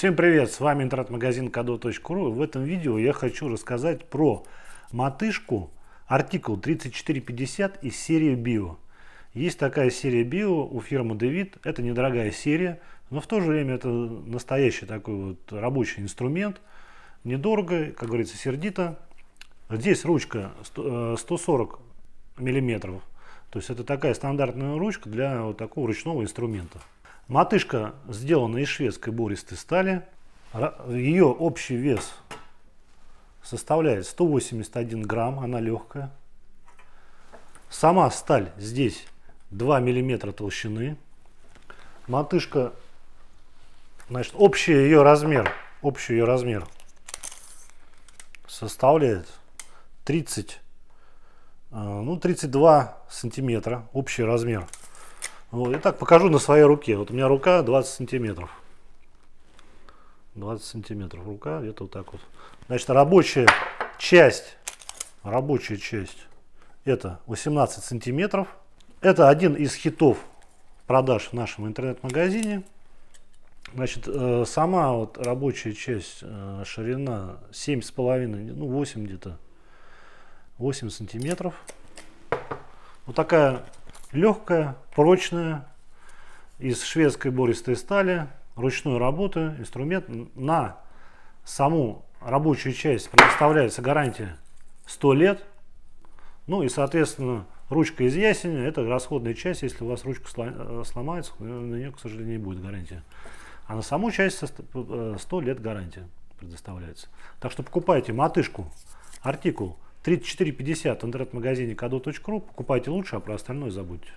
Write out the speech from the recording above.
Всем привет, с вами интернет-магазин kado.ru. В этом видео я хочу рассказать про мотышку артикул 3450 из серии Bio. Есть такая серия Bio у фирмы David. Это недорогая серия, но в то же время это настоящий такой вот рабочий инструмент. Недорого, как говорится, сердито. Здесь ручка 140 э, миллиметров. То есть это такая стандартная ручка для вот такого ручного инструмента. Матышка сделана из шведской бористой стали. Ее общий вес составляет 181 грамм, она легкая. Сама сталь здесь 2 миллиметра толщины. Матышка, значит, общий ее размер, общий ее размер составляет 30, э, ну 32 сантиметра, общий размер. Вот, и покажу на своей руке. Вот у меня рука 20 сантиметров. 20 сантиметров рука, Это вот так вот. Значит, рабочая часть, рабочая часть, это 18 сантиметров. Это один из хитов продаж в нашем интернет-магазине. Значит, э, сама вот рабочая часть, э, ширина 7,5, ну 8 где-то, 8 сантиметров. Вот такая Легкая, прочная, из шведской бористой стали, ручной работы, инструмент. На саму рабочую часть предоставляется гарантия 100 лет. Ну и, соответственно, ручка из ясеня, это расходная часть. Если у вас ручка э, сломается, на нее, к сожалению, не будет гарантии. А на саму часть 100 э, лет гарантия предоставляется. Так что покупайте матышку, артикул 34,50 в интернет-магазине kado.ru. Покупайте лучше, а про остальное забудьте.